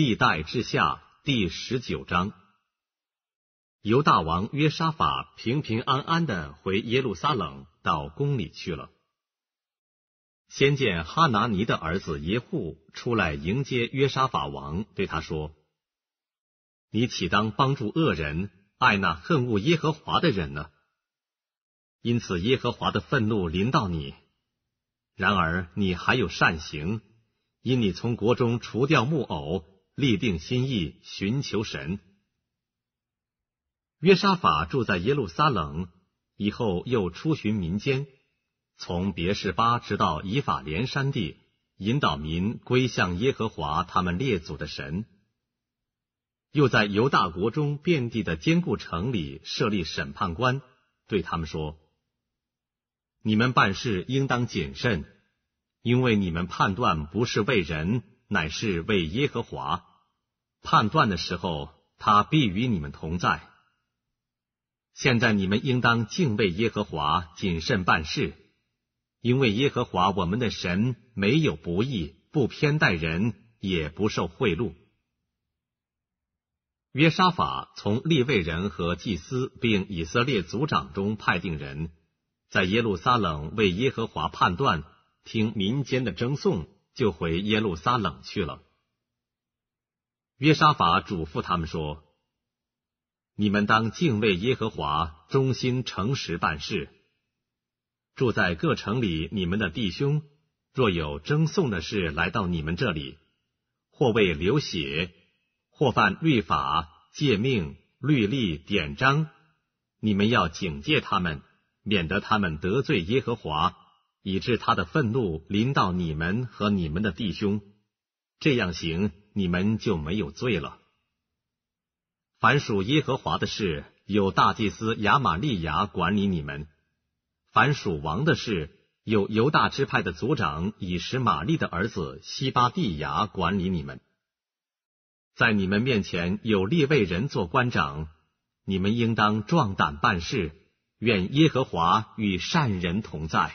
历代志下第十九章，犹大王约沙法平平安安的回耶路撒冷到宫里去了。先见哈拿尼的儿子耶户出来迎接约沙法王，对他说：“你岂当帮助恶人、爱那恨恶耶和华的人呢？因此耶和华的愤怒临到你。然而你还有善行，因你从国中除掉木偶。”立定心意，寻求神。约沙法住在耶路撒冷以后，又出巡民间，从别是巴直到以法莲山地，引导民归向耶和华他们列祖的神。又在犹大国中遍地的坚固城里设立审判官，对他们说：“你们办事应当谨慎，因为你们判断不是为人。”乃是为耶和华，判断的时候，他必与你们同在。现在你们应当敬畏耶和华，谨慎办事，因为耶和华我们的神没有不义，不偏待人，也不受贿赂。约沙法从立位人和祭司，并以色列族长中派定人，在耶路撒冷为耶和华判断，听民间的争讼。就回耶路撒冷去了。约沙法嘱咐他们说：“你们当敬畏耶和华，忠心诚实办事。住在各城里你们的弟兄，若有争讼的事来到你们这里，或为流血，或犯律法诫命律例典章，你们要警戒他们，免得他们得罪耶和华。”以致他的愤怒临到你们和你们的弟兄，这样行，你们就没有罪了。凡属耶和华的事，有大祭司亚玛利亚管理你们；凡属王的事，有犹大支派的族长以实玛利的儿子西巴蒂亚管理你们。在你们面前有立位人做官长，你们应当壮胆办事。愿耶和华与善人同在。